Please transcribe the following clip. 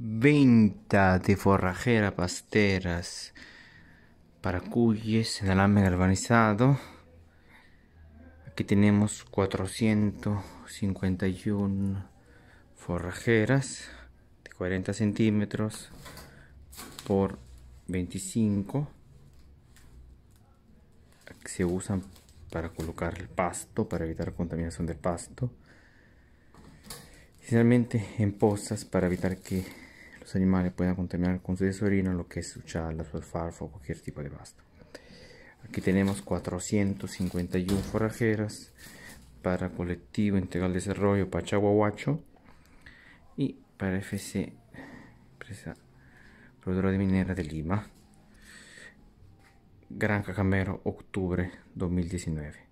venta de forrajera pasteras para cuyes en alambre galvanizado aquí tenemos 451 forrajeras de 40 centímetros por 25 que se usan para colocar el pasto para evitar contaminación del pasto especialmente en pozas para evitar que los animales pueden contaminar con su desorina lo que es su chala, su alfalfa o cualquier tipo de pasto. Aquí tenemos 451 forrajeras para Colectivo Integral Desarrollo Pachaguahuacho y para FC, empresa productora de minera de Lima. Gran Camero, octubre 2019.